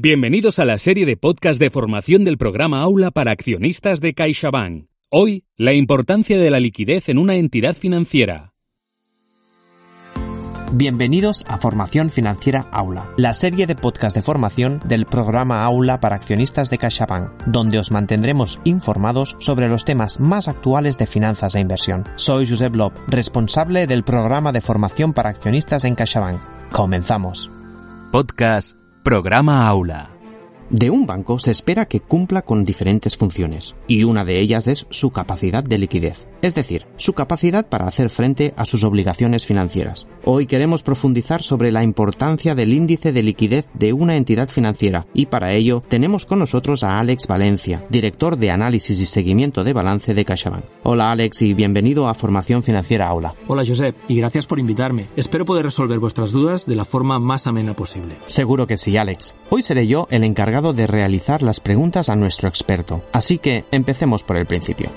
Bienvenidos a la serie de podcast de formación del programa Aula para accionistas de CaixaBank. Hoy, la importancia de la liquidez en una entidad financiera. Bienvenidos a Formación Financiera Aula, la serie de podcast de formación del programa Aula para accionistas de CaixaBank, donde os mantendremos informados sobre los temas más actuales de finanzas e inversión. Soy Josep Lob, responsable del programa de formación para accionistas en CaixaBank. Comenzamos. Podcast Programa Aula. De un banco se espera que cumpla con diferentes funciones, y una de ellas es su capacidad de liquidez es decir, su capacidad para hacer frente a sus obligaciones financieras. Hoy queremos profundizar sobre la importancia del índice de liquidez de una entidad financiera y para ello tenemos con nosotros a Alex Valencia, director de análisis y seguimiento de balance de CaixaBank. Hola Alex y bienvenido a Formación Financiera Aula. Hola Josep y gracias por invitarme. Espero poder resolver vuestras dudas de la forma más amena posible. Seguro que sí, Alex. Hoy seré yo el encargado de realizar las preguntas a nuestro experto, así que empecemos por el principio.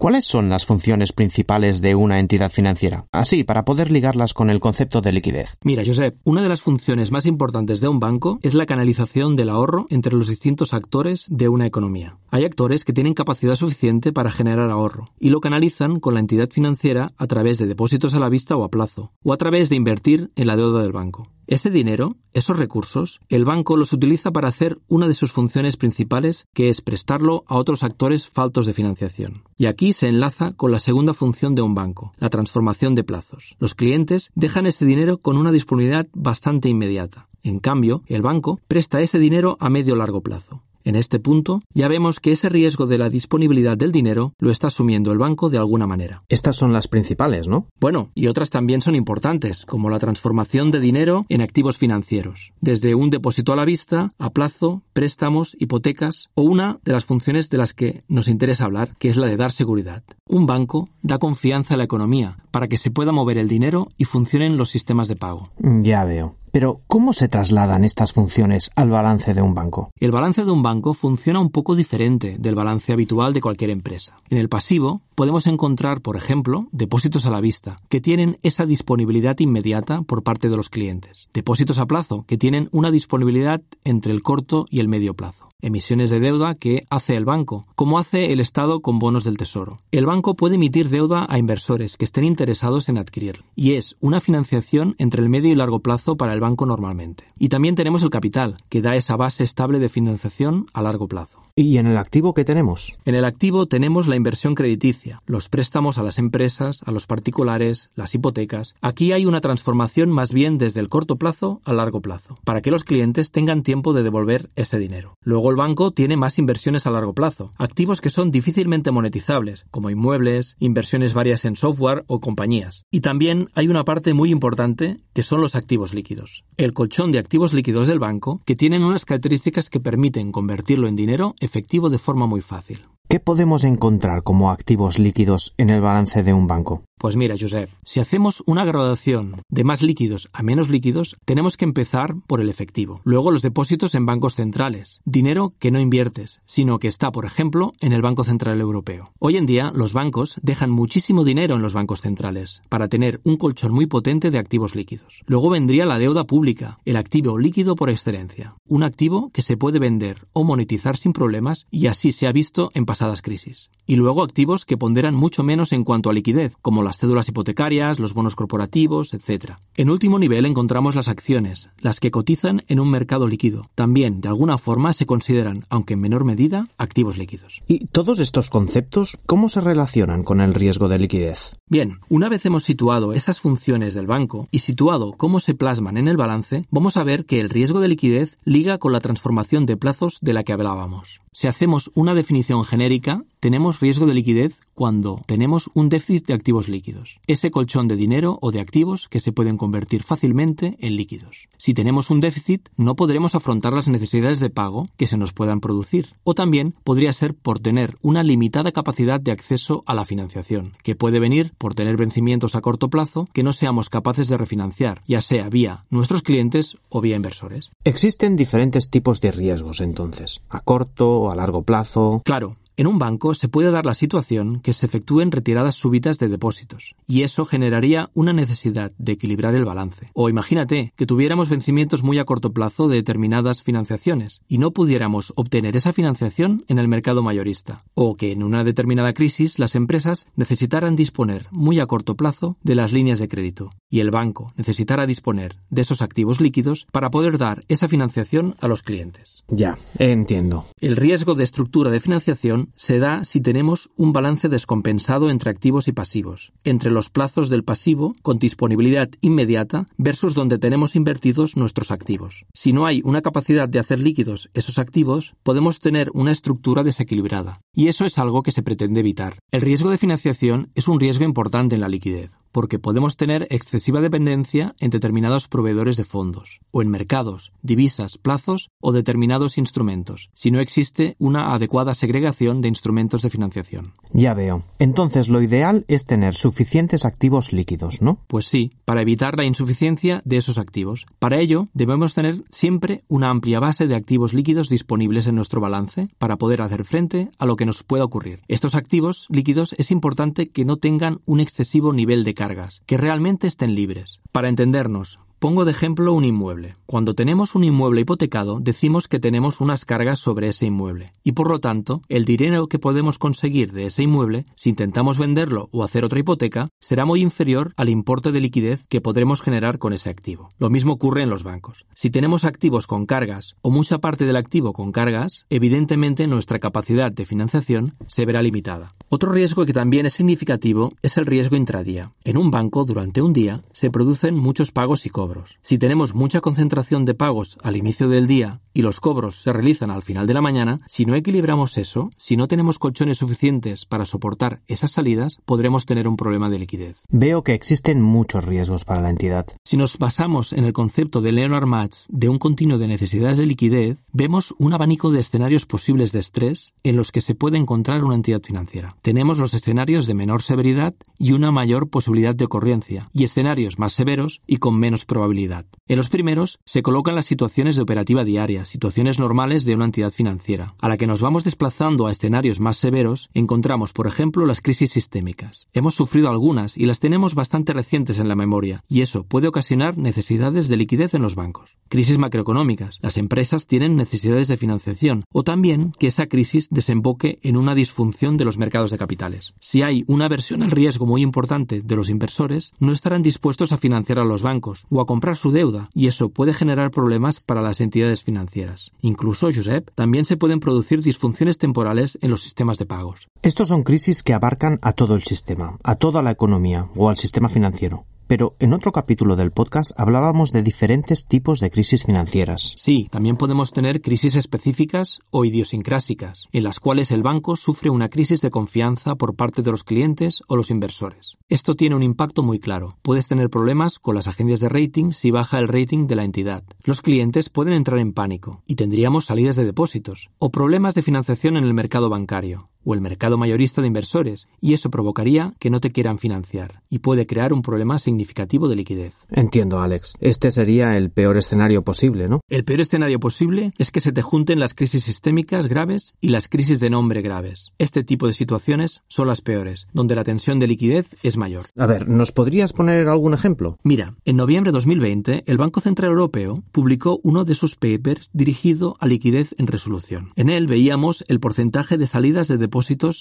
¿Cuáles son las funciones principales de una entidad financiera? Así, para poder ligarlas con el concepto de liquidez. Mira, Josep, una de las funciones más importantes de un banco es la canalización del ahorro entre los distintos actores de una economía. Hay actores que tienen capacidad suficiente para generar ahorro y lo canalizan con la entidad financiera a través de depósitos a la vista o a plazo, o a través de invertir en la deuda del banco. Ese dinero, esos recursos, el banco los utiliza para hacer una de sus funciones principales, que es prestarlo a otros actores faltos de financiación. Y aquí se enlaza con la segunda función de un banco, la transformación de plazos. Los clientes dejan ese dinero con una disponibilidad bastante inmediata. En cambio, el banco presta ese dinero a medio largo plazo. En este punto, ya vemos que ese riesgo de la disponibilidad del dinero lo está asumiendo el banco de alguna manera. Estas son las principales, ¿no? Bueno, y otras también son importantes, como la transformación de dinero en activos financieros, desde un depósito a la vista, a plazo, préstamos, hipotecas, o una de las funciones de las que nos interesa hablar, que es la de dar seguridad. Un banco da confianza a la economía para que se pueda mover el dinero y funcionen los sistemas de pago. Ya veo. Pero, ¿cómo se trasladan estas funciones al balance de un banco? El balance de un banco funciona un poco diferente del balance habitual de cualquier empresa. En el pasivo, podemos encontrar, por ejemplo, depósitos a la vista, que tienen esa disponibilidad inmediata por parte de los clientes, depósitos a plazo, que tienen una disponibilidad entre el corto y el medio plazo, emisiones de deuda que hace el banco, como hace el Estado con bonos del Tesoro. El banco puede emitir deuda a inversores que estén interesados en adquirir. y es una financiación entre el medio y largo plazo para el banco normalmente. Y también tenemos el capital, que da esa base estable de financiación a largo plazo. ¿Y en el activo qué tenemos? En el activo tenemos la inversión crediticia, los préstamos a las empresas, a los particulares, las hipotecas. Aquí hay una transformación más bien desde el corto plazo al largo plazo, para que los clientes tengan tiempo de devolver ese dinero. Luego el banco tiene más inversiones a largo plazo, activos que son difícilmente monetizables, como inmuebles, inversiones varias en software o compañías. Y también hay una parte muy importante que son los activos líquidos. El colchón de activos líquidos del banco que tienen unas características que permiten convertirlo en dinero efectivo de forma muy fácil. ¿Qué podemos encontrar como activos líquidos en el balance de un banco? Pues mira, Josep, si hacemos una graduación de más líquidos a menos líquidos, tenemos que empezar por el efectivo. Luego los depósitos en bancos centrales, dinero que no inviertes, sino que está, por ejemplo, en el Banco Central Europeo. Hoy en día los bancos dejan muchísimo dinero en los bancos centrales para tener un colchón muy potente de activos líquidos. Luego vendría la deuda pública, el activo líquido por excelencia, un activo que se puede vender o monetizar sin problemas y así se ha visto en pasadas crisis. Y luego activos que ponderan mucho menos en cuanto a liquidez, como la las cédulas hipotecarias, los bonos corporativos, etc. En último nivel encontramos las acciones, las que cotizan en un mercado líquido. También, de alguna forma, se consideran, aunque en menor medida, activos líquidos. ¿Y todos estos conceptos cómo se relacionan con el riesgo de liquidez? Bien, una vez hemos situado esas funciones del banco y situado cómo se plasman en el balance, vamos a ver que el riesgo de liquidez liga con la transformación de plazos de la que hablábamos. Si hacemos una definición genérica, tenemos riesgo de liquidez cuando tenemos un déficit de activos líquidos, ese colchón de dinero o de activos que se pueden convertir fácilmente en líquidos. Si tenemos un déficit, no podremos afrontar las necesidades de pago que se nos puedan producir, o también podría ser por tener una limitada capacidad de acceso a la financiación, que puede venir por tener vencimientos a corto plazo que no seamos capaces de refinanciar, ya sea vía nuestros clientes o vía inversores. Existen diferentes tipos de riesgos entonces, a corto, a largo plazo. Claro, en un banco se puede dar la situación que se efectúen retiradas súbitas de depósitos, y eso generaría una necesidad de equilibrar el balance. O imagínate que tuviéramos vencimientos muy a corto plazo de determinadas financiaciones, y no pudiéramos obtener esa financiación en el mercado mayorista, o que en una determinada crisis las empresas necesitaran disponer muy a corto plazo de las líneas de crédito, y el banco necesitara disponer de esos activos líquidos para poder dar esa financiación a los clientes. Ya, entiendo. El riesgo de estructura de financiación se da si tenemos un balance descompensado entre activos y pasivos, entre los plazos del pasivo con disponibilidad inmediata versus donde tenemos invertidos nuestros activos. Si no hay una capacidad de hacer líquidos esos activos, podemos tener una estructura desequilibrada. Y eso es algo que se pretende evitar. El riesgo de financiación es un riesgo importante en la liquidez porque podemos tener excesiva dependencia en determinados proveedores de fondos, o en mercados, divisas, plazos o determinados instrumentos, si no existe una adecuada segregación de instrumentos de financiación. Ya veo. Entonces lo ideal es tener suficientes activos líquidos, ¿no? Pues sí, para evitar la insuficiencia de esos activos. Para ello, debemos tener siempre una amplia base de activos líquidos disponibles en nuestro balance para poder hacer frente a lo que nos pueda ocurrir. Estos activos líquidos es importante que no tengan un excesivo nivel de cargas, que realmente estén libres. Para entendernos, Pongo de ejemplo un inmueble. Cuando tenemos un inmueble hipotecado, decimos que tenemos unas cargas sobre ese inmueble, y por lo tanto, el dinero que podemos conseguir de ese inmueble, si intentamos venderlo o hacer otra hipoteca, será muy inferior al importe de liquidez que podremos generar con ese activo. Lo mismo ocurre en los bancos. Si tenemos activos con cargas o mucha parte del activo con cargas, evidentemente nuestra capacidad de financiación se verá limitada. Otro riesgo que también es significativo es el riesgo intradía. En un banco, durante un día, se producen muchos pagos y cobras si tenemos mucha concentración de pagos al inicio del día y los cobros se realizan al final de la mañana, si no equilibramos eso, si no tenemos colchones suficientes para soportar esas salidas, podremos tener un problema de liquidez. Veo que existen muchos riesgos para la entidad. Si nos basamos en el concepto de Leonard Matz de un continuo de necesidades de liquidez, vemos un abanico de escenarios posibles de estrés en los que se puede encontrar una entidad financiera. Tenemos los escenarios de menor severidad y una mayor posibilidad de ocurrencia, y escenarios más severos y con menos probabilidad probabilidad. En los primeros se colocan las situaciones de operativa diaria, situaciones normales de una entidad financiera. A la que nos vamos desplazando a escenarios más severos, encontramos, por ejemplo, las crisis sistémicas. Hemos sufrido algunas y las tenemos bastante recientes en la memoria, y eso puede ocasionar necesidades de liquidez en los bancos. Crisis macroeconómicas. Las empresas tienen necesidades de financiación, o también que esa crisis desemboque en una disfunción de los mercados de capitales. Si hay una aversión al riesgo muy importante de los inversores, no estarán dispuestos a financiar a los bancos o a comprar su deuda, y eso puede generar problemas para las entidades financieras. Incluso, Josep, también se pueden producir disfunciones temporales en los sistemas de pagos. Estos son crisis que abarcan a todo el sistema, a toda la economía o al sistema financiero pero en otro capítulo del podcast hablábamos de diferentes tipos de crisis financieras. Sí, también podemos tener crisis específicas o idiosincrásicas, en las cuales el banco sufre una crisis de confianza por parte de los clientes o los inversores. Esto tiene un impacto muy claro. Puedes tener problemas con las agencias de rating si baja el rating de la entidad. Los clientes pueden entrar en pánico y tendríamos salidas de depósitos o problemas de financiación en el mercado bancario o el mercado mayorista de inversores, y eso provocaría que no te quieran financiar, y puede crear un problema significativo de liquidez. Entiendo, Alex. Este sería el peor escenario posible, ¿no? El peor escenario posible es que se te junten las crisis sistémicas graves y las crisis de nombre graves. Este tipo de situaciones son las peores, donde la tensión de liquidez es mayor. A ver, ¿nos podrías poner algún ejemplo? Mira, en noviembre de 2020, el Banco Central Europeo publicó uno de sus papers dirigido a liquidez en resolución. En él veíamos el porcentaje de salidas de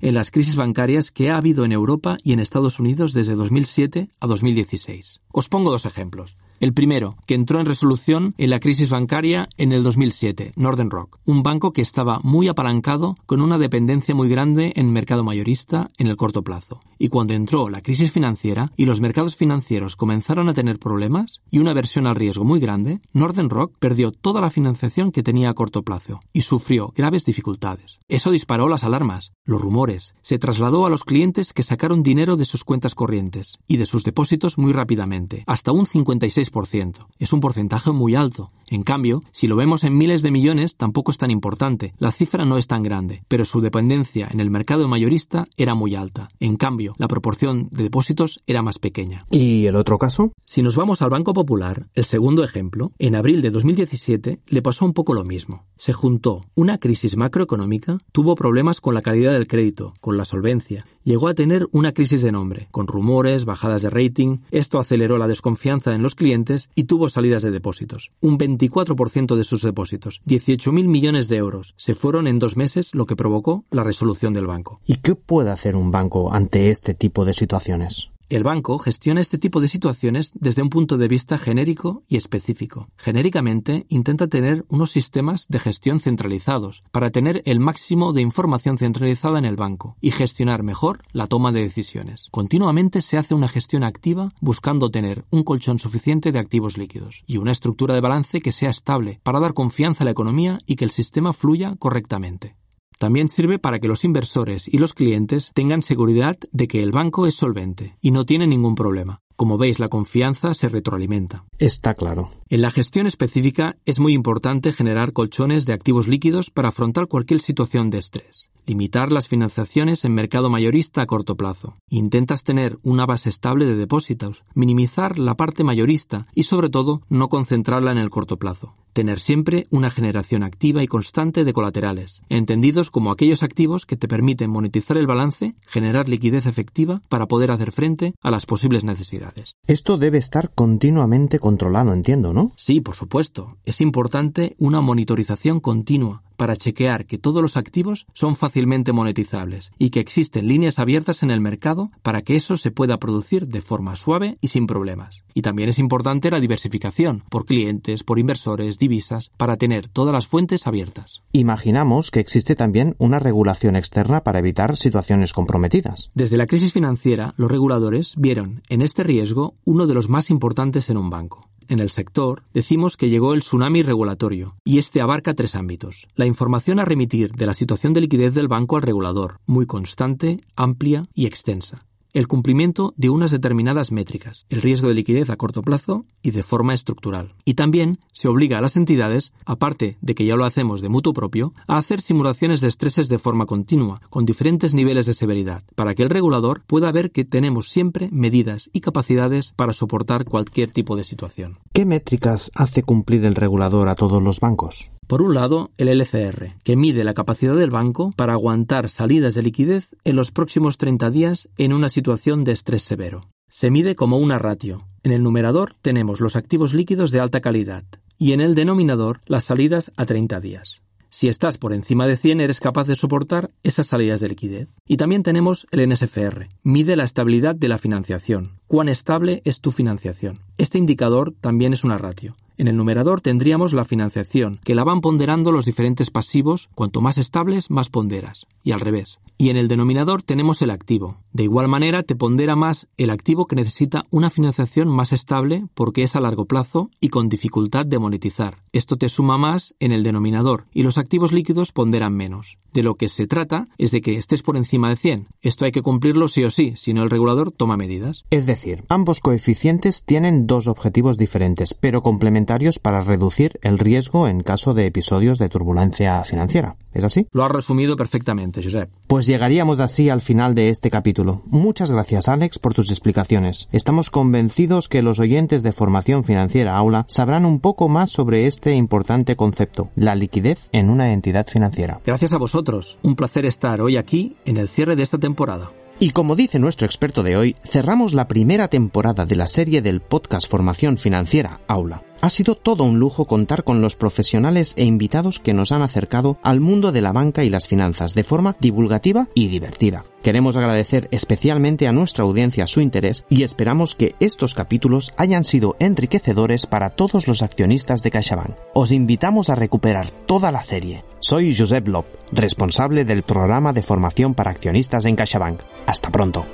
en las crisis bancarias que ha habido en Europa y en Estados Unidos desde 2007 a 2016. Os pongo dos ejemplos. El primero, que entró en resolución en la crisis bancaria en el 2007, Northern Rock, un banco que estaba muy apalancado con una dependencia muy grande en mercado mayorista en el corto plazo y cuando entró la crisis financiera y los mercados financieros comenzaron a tener problemas y una versión al riesgo muy grande, Northern Rock perdió toda la financiación que tenía a corto plazo y sufrió graves dificultades. Eso disparó las alarmas, los rumores, se trasladó a los clientes que sacaron dinero de sus cuentas corrientes y de sus depósitos muy rápidamente, hasta un 56%. Es un porcentaje muy alto. En cambio, si lo vemos en miles de millones, tampoco es tan importante. La cifra no es tan grande, pero su dependencia en el mercado mayorista era muy alta. En cambio, la proporción de depósitos era más pequeña. ¿Y el otro caso? Si nos vamos al Banco Popular, el segundo ejemplo, en abril de 2017 le pasó un poco lo mismo. Se juntó una crisis macroeconómica, tuvo problemas con la calidad del crédito, con la solvencia, llegó a tener una crisis de nombre, con rumores, bajadas de rating, esto aceleró la desconfianza en los clientes y tuvo salidas de depósitos. Un 24% de sus depósitos, 18.000 millones de euros, se fueron en dos meses, lo que provocó la resolución del banco. ¿Y qué puede hacer un banco ante esto? Este tipo de situaciones. El banco gestiona este tipo de situaciones desde un punto de vista genérico y específico. Genéricamente, intenta tener unos sistemas de gestión centralizados para tener el máximo de información centralizada en el banco y gestionar mejor la toma de decisiones. Continuamente se hace una gestión activa buscando tener un colchón suficiente de activos líquidos y una estructura de balance que sea estable para dar confianza a la economía y que el sistema fluya correctamente. También sirve para que los inversores y los clientes tengan seguridad de que el banco es solvente y no tiene ningún problema. Como veis, la confianza se retroalimenta. Está claro. En la gestión específica es muy importante generar colchones de activos líquidos para afrontar cualquier situación de estrés. Limitar las financiaciones en mercado mayorista a corto plazo. Intentas tener una base estable de depósitos, minimizar la parte mayorista y sobre todo no concentrarla en el corto plazo tener siempre una generación activa y constante de colaterales, entendidos como aquellos activos que te permiten monetizar el balance, generar liquidez efectiva para poder hacer frente a las posibles necesidades. Esto debe estar continuamente controlado, entiendo, ¿no? Sí, por supuesto. Es importante una monitorización continua para chequear que todos los activos son fácilmente monetizables y que existen líneas abiertas en el mercado para que eso se pueda producir de forma suave y sin problemas. Y también es importante la diversificación por clientes, por inversores, divisas, para tener todas las fuentes abiertas. Imaginamos que existe también una regulación externa para evitar situaciones comprometidas. Desde la crisis financiera, los reguladores vieron en este riesgo uno de los más importantes en un banco en el sector, decimos que llegó el tsunami regulatorio, y este abarca tres ámbitos. La información a remitir de la situación de liquidez del banco al regulador, muy constante, amplia y extensa el cumplimiento de unas determinadas métricas, el riesgo de liquidez a corto plazo y de forma estructural. Y también se obliga a las entidades, aparte de que ya lo hacemos de mutuo propio, a hacer simulaciones de estreses de forma continua, con diferentes niveles de severidad, para que el regulador pueda ver que tenemos siempre medidas y capacidades para soportar cualquier tipo de situación. ¿Qué métricas hace cumplir el regulador a todos los bancos? Por un lado, el LCR, que mide la capacidad del banco para aguantar salidas de liquidez en los próximos 30 días en una situación de estrés severo. Se mide como una ratio. En el numerador tenemos los activos líquidos de alta calidad y en el denominador las salidas a 30 días. Si estás por encima de 100 eres capaz de soportar esas salidas de liquidez. Y también tenemos el NSFR, mide la estabilidad de la financiación, cuán estable es tu financiación. Este indicador también es una ratio en el numerador tendríamos la financiación, que la van ponderando los diferentes pasivos, cuanto más estables, más ponderas, y al revés. Y en el denominador tenemos el activo. De igual manera, te pondera más el activo que necesita una financiación más estable porque es a largo plazo y con dificultad de monetizar. Esto te suma más en el denominador y los activos líquidos ponderan menos. De lo que se trata es de que estés por encima de 100. Esto hay que cumplirlo sí o sí, si no el regulador toma medidas. Es decir, ambos coeficientes tienen dos objetivos diferentes, pero complementarios para reducir el riesgo en caso de episodios de turbulencia financiera. ¿Es así? Lo has resumido perfectamente, Josep. Pues llegaríamos así al final de este capítulo. Muchas gracias, Alex, por tus explicaciones. Estamos convencidos que los oyentes de Formación Financiera Aula sabrán un poco más sobre este importante concepto, la liquidez en una entidad financiera. Gracias a vosotros. Un placer estar hoy aquí en el cierre de esta temporada. Y como dice nuestro experto de hoy, cerramos la primera temporada de la serie del podcast Formación Financiera Aula. Ha sido todo un lujo contar con los profesionales e invitados que nos han acercado al mundo de la banca y las finanzas de forma divulgativa y divertida. Queremos agradecer especialmente a nuestra audiencia su interés y esperamos que estos capítulos hayan sido enriquecedores para todos los accionistas de CaixaBank. Os invitamos a recuperar toda la serie. Soy Josep Lop, responsable del programa de formación para accionistas en CaixaBank. Hasta pronto.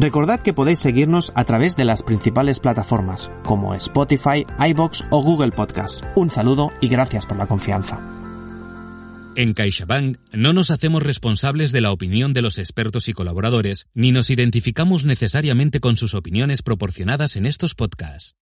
Recordad que podéis seguirnos a través de las principales plataformas, como Spotify, iBox o Google Podcast. Un saludo y gracias por la confianza. En CaixaBank no nos hacemos responsables de la opinión de los expertos y colaboradores, ni nos identificamos necesariamente con sus opiniones proporcionadas en estos podcasts.